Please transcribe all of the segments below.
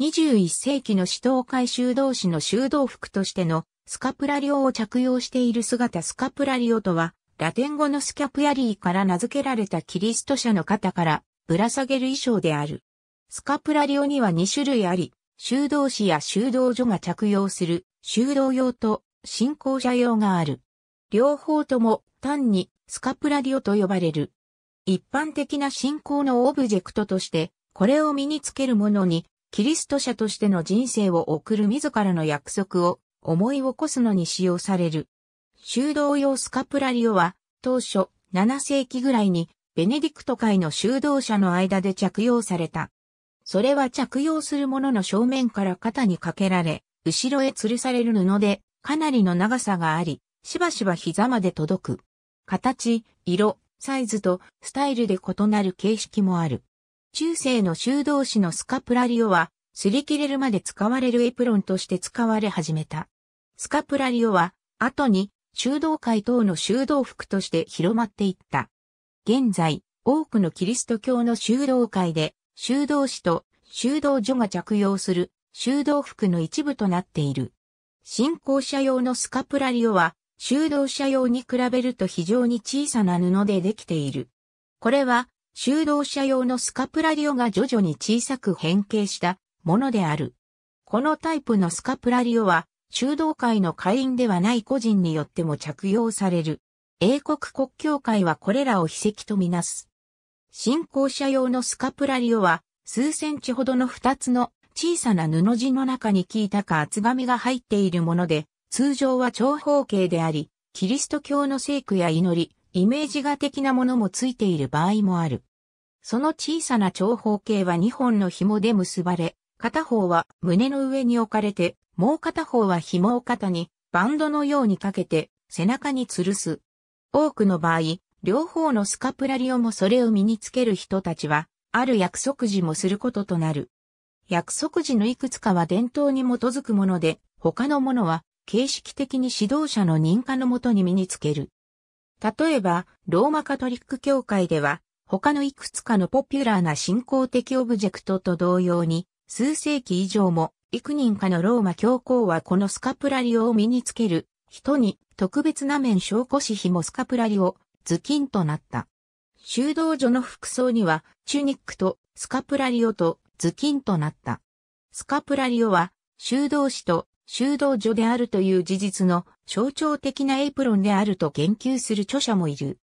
21世紀の死闘会修道士の修道服としてのスカプラリオを着用している姿スカプラリオとは、ラテン語のスキャプヤリーから名付けられたキリスト者の肩からぶら下げる衣装である。スカプラリオには2種類あり、修道士や修道所が着用する修道用と信仰者用がある。両方とも単にスカプラリオと呼ばれる。一般的な信仰のオブジェクトとして、これを身につける者にキリスト者としての人生を送る自らの約束を思い起こすのに使用される。修道用スカプラリオは当初7世紀ぐらいにベネディクト会の修道者の間で着用された。それは着用する者の正面から肩にかけられ、後ろへ吊るされる布で、かなりの長さがあり、しばしば膝まで届く。形、色、サイズとスタイルで異なる形式もある。中世の修道士のスカプラリオは、擦り切れるまで使われるエプロンとして使われ始めた。スカプラリオは、後に、修道会等の修道服として広まっていった。現在、多くのキリスト教の修道会で、修道士と修道女が着用する修道服の一部となっている。信仰者用のスカプラリオは、修道者用に比べると非常に小さな布でできている。これは、修道者用のスカプラリオが徐々に小さく変形したものである。このタイプのスカプラリオは、修道会の会員ではない個人によっても着用される。英国国教会はこれらを秘跡とみなす。信仰者用のスカプラリオは、数センチほどの2つの小さな布地の中にいたか厚紙が入っているもので、通常は長方形であり、キリスト教の聖句や祈り、イメージ画的なものもついている場合もある。その小さな長方形は2本の紐で結ばれ、片方は胸の上に置かれて、もう片方は紐を肩にバンドのようにかけて背中に吊るす。多くの場合、両方のスカプラリオもそれを身につける人たちは、ある約束時もすることとなる。約束時のいくつかは伝統に基づくもので、他のものは形式的に指導者の認可のもとに身につける。例えば、ローマカトリック教会では、他のいくつかのポピュラーな信仰的オブジェクトと同様に、数世紀以上も、幾人かのローマ教皇はこのスカプラリオを身につける人に特別な面証拠紙紐もスカプラリオ、頭巾となった。修道女の服装には、チュニックとスカプラリオと頭巾となった。スカプラリオは、修道士と修道女であるという事実の象徴的なエプロンであると言及する著者もいる。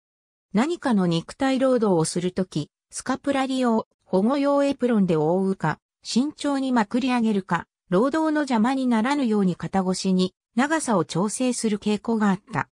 何かの肉体労働をするとき、スカプラリを保護用エプロンで覆うか、慎重にまくり上げるか、労働の邪魔にならぬように肩越しに長さを調整する傾向があった。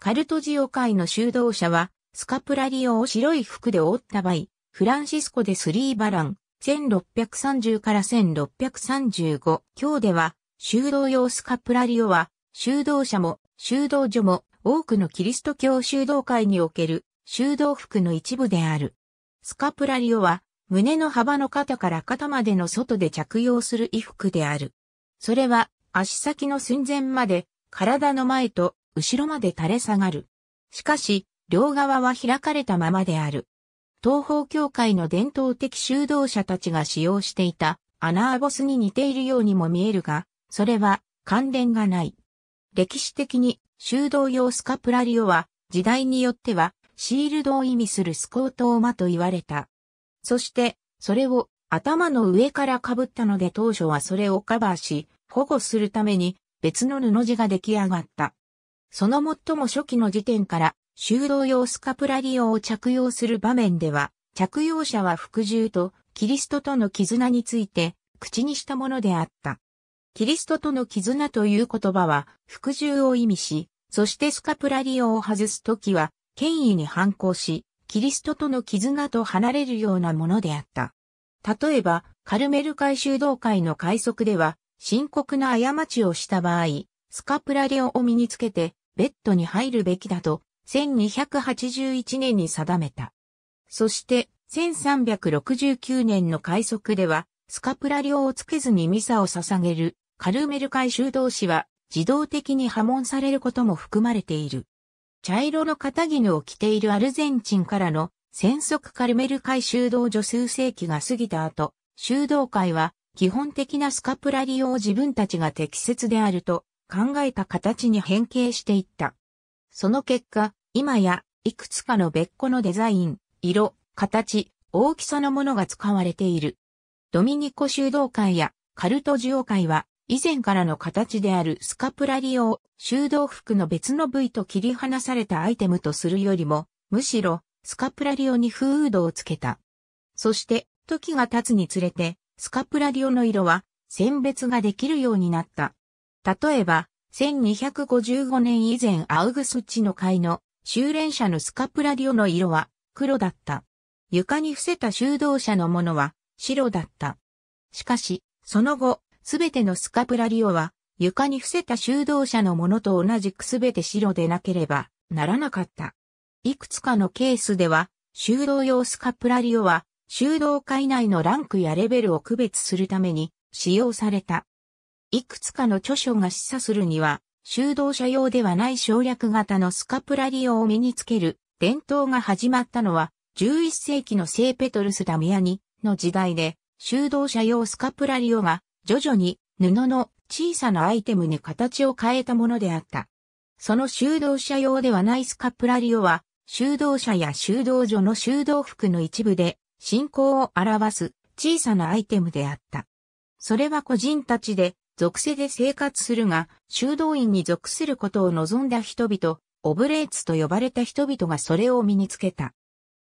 カルトジオ会の修道者は、スカプラリオを白い服で覆った場合、フランシスコでスリーバラン、1630から1635、今日では、修道用スカプラリオは、修道者も修道女も多くのキリスト教修道会における修道服の一部である。スカプラリオは胸の幅の肩から肩までの外で着用する衣服である。それは足先の寸前まで体の前と後ろまで垂れ下がる。しかし、両側は開かれたままである。東方教会の伝統的修道者たちが使用していたアナーボスに似ているようにも見えるが、それは関連がない。歴史的に修道用スカプラリオは時代によってはシールドを意味するスコートを馬と言われた。そしてそれを頭の上から被ったので当初はそれをカバーし保護するために別の布地が出来上がった。その最も初期の時点から修道用スカプラリオを着用する場面では着用者は服従とキリストとの絆について口にしたものであった。キリストとの絆という言葉は、服従を意味し、そしてスカプラリオを外すときは、権威に反抗し、キリストとの絆と離れるようなものであった。例えば、カルメル会修道会の会則では、深刻な過ちをした場合、スカプラリオを身につけて、ベッドに入るべきだと、1281年に定めた。そして、1369年の会則では、スカプラリオをつけずにミサを捧げるカルメル回収同士は自動的に破門されることも含まれている。茶色の肩絹を着ているアルゼンチンからの戦速カルメル海修道女数世紀が過ぎた後、修道会は基本的なスカプラリオを自分たちが適切であると考えた形に変形していった。その結果、今やいくつかの別個のデザイン、色、形、大きさのものが使われている。ドミニコ修道会やカルト授業会は以前からの形であるスカプラリを修道服の別の部位と切り離されたアイテムとするよりも、むしろスカプラリオにフードをつけた。そして、時が経つにつれて、スカプラリオの色は選別ができるようになった。例えば、1255年以前アウグスチの会の修練者のスカプラリオの色は黒だった。床に伏せた修道者のものは白だった。しかし、その後、すべてのスカプラリオは、床に伏せた修道者のものと同じくすべて白でなければならなかった。いくつかのケースでは、修道用スカプラリオは、修道会内のランクやレベルを区別するために使用された。いくつかの著書が示唆するには、修道者用ではない省略型のスカプラリオを身につける伝統が始まったのは、11世紀の聖ペトルス・ダミアニの時代で、修道者用スカプラリオが徐々に布の小さなアイテムに形を変えたものであった。その修道者用ではないスカプラリオは、修道者や修道所の修道服の一部で、信仰を表す小さなアイテムであった。それは個人たちで、属性で生活するが、修道院に属することを望んだ人々、オブレーツと呼ばれた人々がそれを身につけた。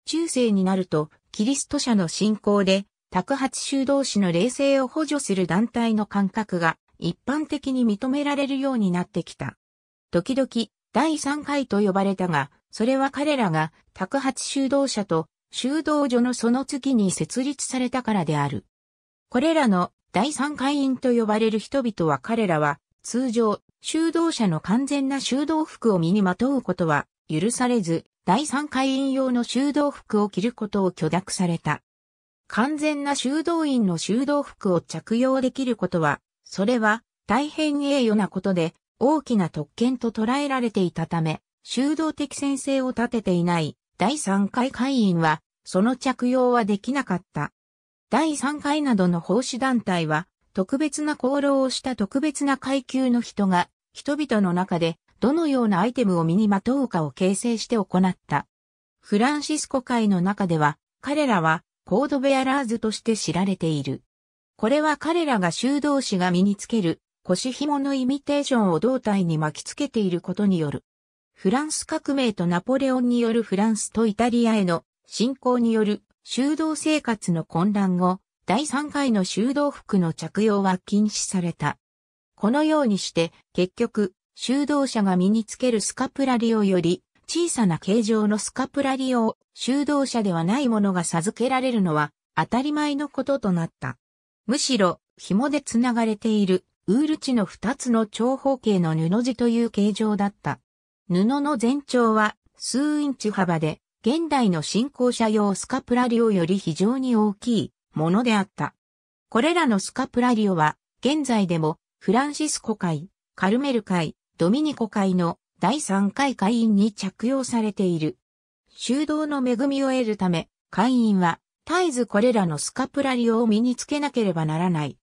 中世になると、キリスト者の信仰で、宅発修道士の霊性を補助する団体の感覚が一般的に認められるようになってきた。時々、第3回と呼ばれたが、それは彼らが宅発修道者と修道所のその次に設立されたからである。これらの第三会員と呼ばれる人々は彼らは通常修道者の完全な修道服を身にまとうことは許されず、第三会員用の修道服を着ることを許諾された。完全な修道院の修道服を着用できることは、それは大変栄誉なことで大きな特権と捉えられていたため、修道的先生を立てていない第3回会員は、その着用はできなかった。第3回などの奉仕団体は、特別な功労をした特別な階級の人が、人々の中でどのようなアイテムを身にまとうかを形成して行った。フランシスコ会の中では、彼らはコードベアラーズとして知られている。これは彼らが修道士が身につける腰紐のイミテーションを胴体に巻きつけていることによる。フランス革命とナポレオンによるフランスとイタリアへの侵攻による修道生活の混乱後、第3回の修道服の着用は禁止された。このようにして、結局、修道者が身につけるスカプラリオより、小さな形状のスカプラリオ、修道者ではないものが授けられるのは当たり前のこととなった。むしろ、紐で繋がれている、ウール地の二つの長方形の布地という形状だった。布の全長は数インチ幅で、現代の信仰者用スカプラリオより非常に大きいものであった。これらのスカプラリオは、現在でもフランシスコ会、カルメル会、ドミニコ会の第3回会員に着用されている。修道の恵みを得るため、会員は絶えずこれらのスカプラリオを身につけなければならない。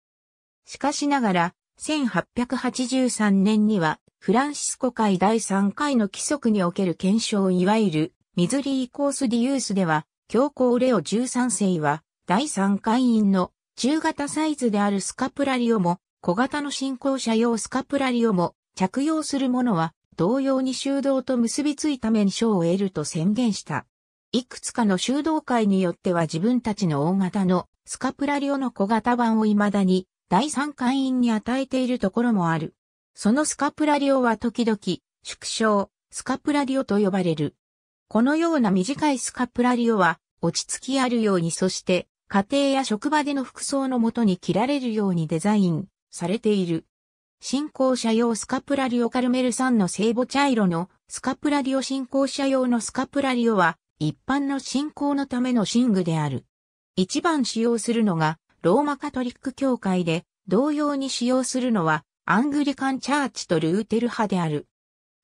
しかしながら、1883年には、フランシスコ会第3回の規則における検証いわゆる、ミズリーコースディユースでは、教皇レオ13世は、第3会員の中型サイズであるスカプラリオも、小型の信仰者用スカプラリオも、着用するものは、同様に修道と結びついた面賞を得ると宣言した。いくつかの修道会によっては自分たちの大型のスカプラリオの小型版を未だに第三会員に与えているところもある。そのスカプラリオは時々縮小、スカプラリオと呼ばれる。このような短いスカプラリオは落ち着きあるようにそして家庭や職場での服装のもとに着られるようにデザインされている。進行者用スカプラリオカルメルんの聖母茶色のスカプラリオ進行者用のスカプラリオは一般の進行のための寝具である。一番使用するのがローマカトリック教会で同様に使用するのはアングリカンチャーチとルーテル派である。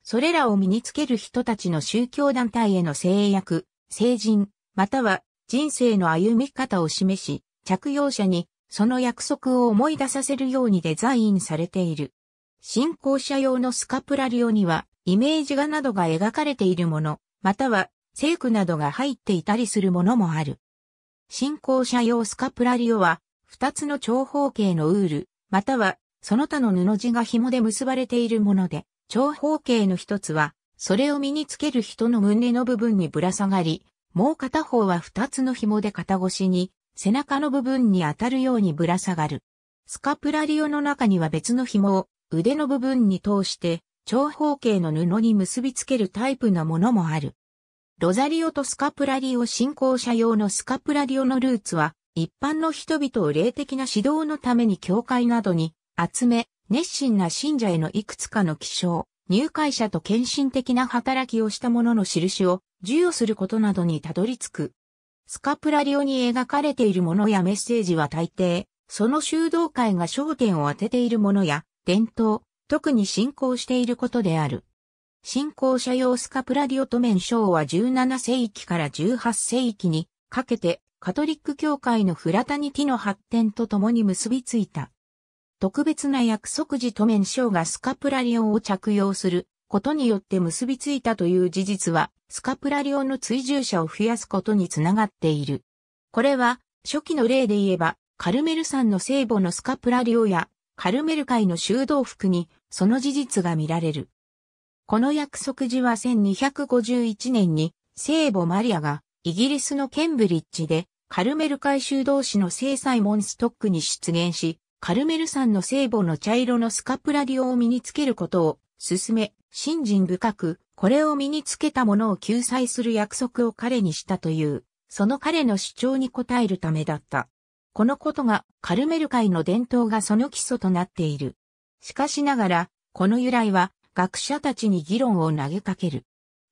それらを身につける人たちの宗教団体への制約、成人、または人生の歩み方を示し、着用者にその約束を思い出させるようにデザインされている。信仰者用のスカプラリオには、イメージ画などが描かれているもの、または、聖句などが入っていたりするものもある。信仰者用スカプラリオは、二つの長方形のウール、または、その他の布地が紐で結ばれているもので、長方形の一つは、それを身につける人の胸の部分にぶら下がり、もう片方は二つの紐で肩越しに背中の部分に当たるようにぶら下がる。スカプラリオの中には別の紐を腕の部分に通して長方形の布に結びつけるタイプのものもある。ロザリオとスカプラリオ信仰者用のスカプラリオのルーツは一般の人々を霊的な指導のために教会などに集め、熱心な信者へのいくつかの気象、入会者と献身的な働きをした者の印を授与することなどにたどり着くスカプラリオに描かれているものやメッセージは大抵、その修道会が焦点を当てているものや、伝統、特に信仰していることである。信仰者用スカプラリオと面称は17世紀から18世紀にかけてカトリック教会のフラタニティの発展とともに結びついた。特別な約束時と面称がスカプラリオを着用することによって結びついたという事実は、スカプラオの追従者を増やすことにつながっている。これは、初期の例で言えば、カルメル山の聖母のスカプラオや、カルメル会の修道服に、その事実が見られる。この約束時は1251年に、聖母マリアが、イギリスのケンブリッジで、カルメル会修道士の聖サイモンストックに出現し、カルメル山の聖母の茶色のスカプラリオを身につけることを進め、信心深く、これを身につけた者を救済する約束を彼にしたという、その彼の主張に応えるためだった。このことがカルメル会の伝統がその基礎となっている。しかしながら、この由来は学者たちに議論を投げかける。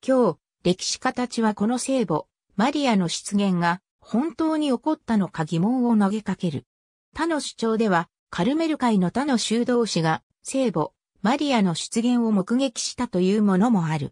今日、歴史家たちはこの聖母、マリアの出現が本当に起こったのか疑問を投げかける。他の主張では、カルメル会の他の修道士が聖母、マリアの出現を目撃したというものもある。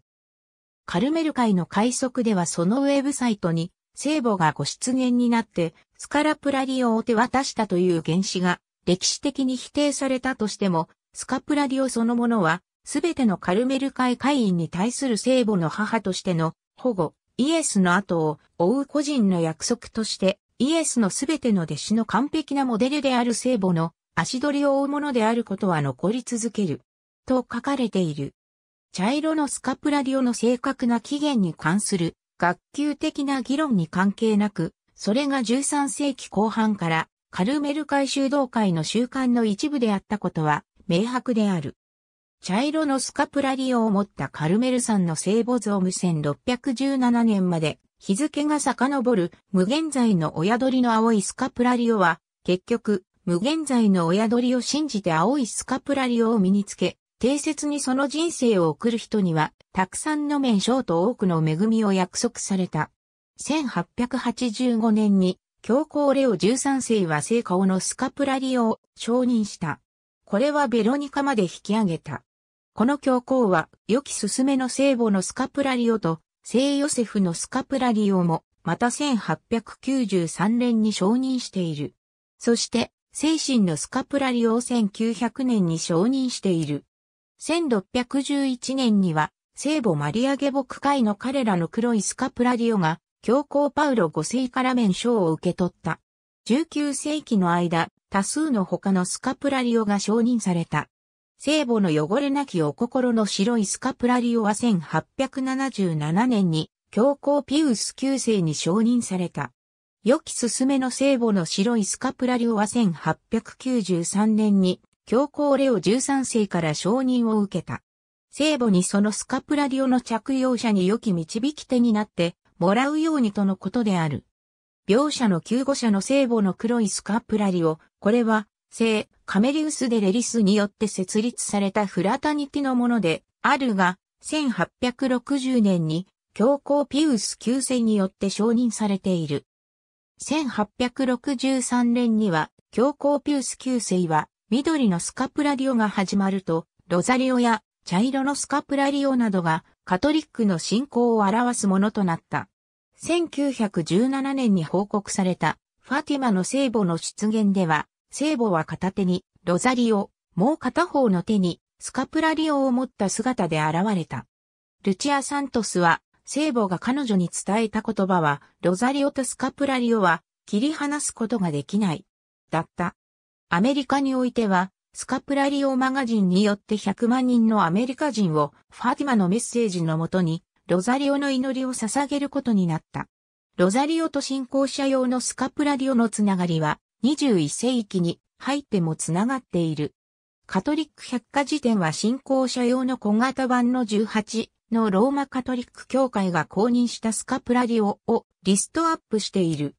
カルメル会の快速ではそのウェブサイトに聖母がご出現になってスカラプラリオを手渡したという原子が歴史的に否定されたとしてもスカプラリオそのものはすべてのカルメル会会員に対する聖母の母としての保護イエスの後を追う個人の約束としてイエスのすべての弟子の完璧なモデルである聖母の足取りを追うものであることは残り続ける。と書かれている。茶色のスカプラリオの正確な起源に関する学級的な議論に関係なく、それが13世紀後半からカルメル会修道会の習慣の一部であったことは明白である。茶色のスカプラリオを持ったカルメルさんの聖母像無線617年まで日付が遡る無限在の親鳥の青いスカプラリオは結局無限在の親鳥を信じて青いスカプラリオを身につけ定説にその人生を送る人には、たくさんの面相と多くの恵みを約束された。1885年に、教皇レオ13世は聖火のスカプラリオを承認した。これはベロニカまで引き上げた。この教皇は、良きすすめの聖母のスカプラリオと、聖ヨセフのスカプラリオも、また1893年に承認している。そして、精神のスカプラリオを1900年に承認している。1611年には、聖母マリア下牧会の彼らの黒いスカプラディオが、教皇パウロ5世から免賞を受け取った。19世紀の間、多数の他のスカプラリオが承認された。聖母の汚れなきお心の白いスカプラリオは1877年に教皇ピウス9世に承認された。良きすすめの聖母の白いスカプラリオは1893年に教皇レオ13世から承認を受けた。聖母にそのスカプラディオの着用者に良き導き手になってもらうようにとのことである。描写の救護者の聖母の黒いスカプラディオ、これは聖カメリウス・デ・レリスによって設立されたフラタニティのものであるが、1860年に教皇ピウス9世によって承認されている。1863年には教皇ピウス9世は緑のスカプラリオが始まると、ロザリオや茶色のスカプラリオなどがカトリックの信仰を表すものとなった。1917年に報告されたファティマの聖母の出現では、聖母は片手にロザリオ、もう片方の手にスカプラリオを持った姿で現れた。ルチア・サントスは、聖母が彼女に伝えた言葉は、ロザリオとスカプラリオは切り離すことができない。だった。アメリカにおいては、スカプラリオマガジンによって100万人のアメリカ人をファティマのメッセージのもとに、ロザリオの祈りを捧げることになった。ロザリオと信仰者用のスカプラリオのつながりは、21世紀に入ってもつながっている。カトリック百科事典は信仰者用の小型版の18のローマカトリック教会が公認したスカプラリオをリストアップしている。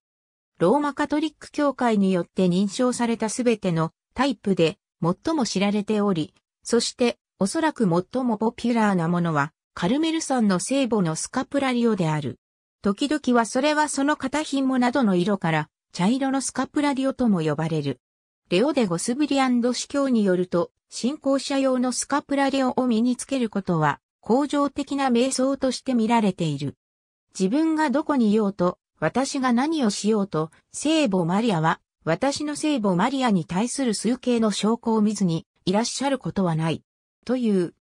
ローマカトリック教会によって認証されたすべてのタイプで最も知られており、そしておそらく最もポピュラーなものはカルメル山の聖母のスカプラリオである。時々はそれはその片品もなどの色から茶色のスカプラリオとも呼ばれる。レオデゴスブリアンド司教によると、信仰者用のスカプラリオを身につけることは、恒常的な瞑想として見られている。自分がどこにいようと、私が何をしようと、聖母マリアは、私の聖母マリアに対する数形の証拠を見ずに、いらっしゃることはない。という。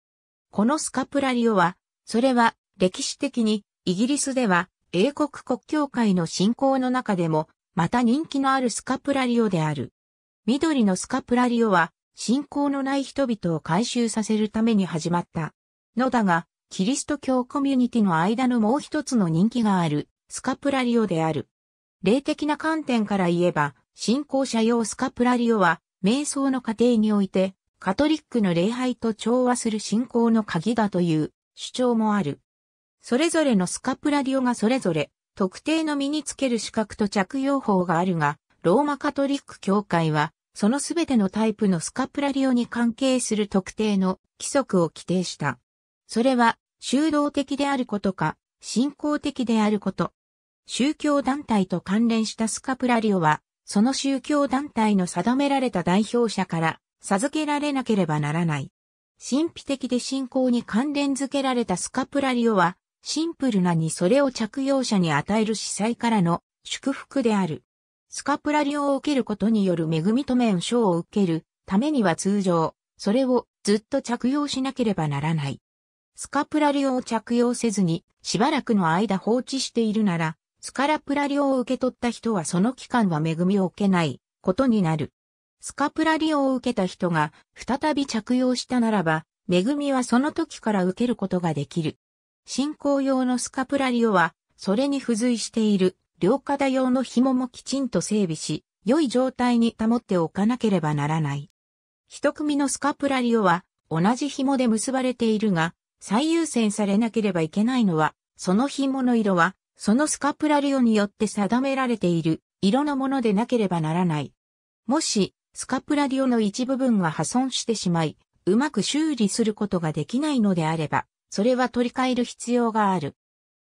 このスカプラリオは、それは、歴史的に、イギリスでは、英国国教会の信仰の中でも、また人気のあるスカプラリオである。緑のスカプラリオは、信仰のない人々を回収させるために始まった。のだが、キリスト教コミュニティの間のもう一つの人気がある、スカプラリオである。霊的な観点から言えば、信仰者用スカプラリオは、瞑想の過程において、カトリックの礼拝と調和する信仰の鍵だという主張もある。それぞれのスカプラリオがそれぞれ特定の身につける資格と着用法があるが、ローマカトリック教会は、そのすべてのタイプのスカプラリオに関係する特定の規則を規定した。それは、修道的であることか、信仰的であること、宗教団体と関連したスカプラリオは、その宗教団体の定められた代表者から授けられなければならない。神秘的で信仰に関連づけられたスカプラリオは、シンプルなにそれを着用者に与える司祭からの祝福である。スカプラリオを受けることによる恵みと面賞を受けるためには通常、それをずっと着用しなければならない。スカプラリオを着用せずにしばらくの間放置しているなら、スカラプラリオを受け取った人はその期間は恵みを受けないことになる。スカプラリオを受けた人が再び着用したならば、恵みはその時から受けることができる。信仰用のスカプラリオは、それに付随している、両肩用の紐もきちんと整備し、良い状態に保っておかなければならない。一組のスカプラリオは、同じ紐で結ばれているが、最優先されなければいけないのは、その紐の色は、そのスカプラリオによって定められている色のものでなければならない。もし、スカプラリオの一部分が破損してしまい、うまく修理することができないのであれば、それは取り替える必要がある。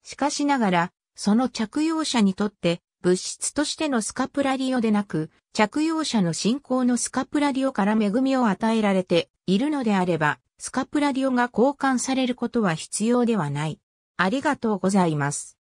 しかしながら、その着用者にとって、物質としてのスカプラリオでなく、着用者の信仰のスカプラリオから恵みを与えられているのであれば、スカプラリオが交換されることは必要ではない。ありがとうございます。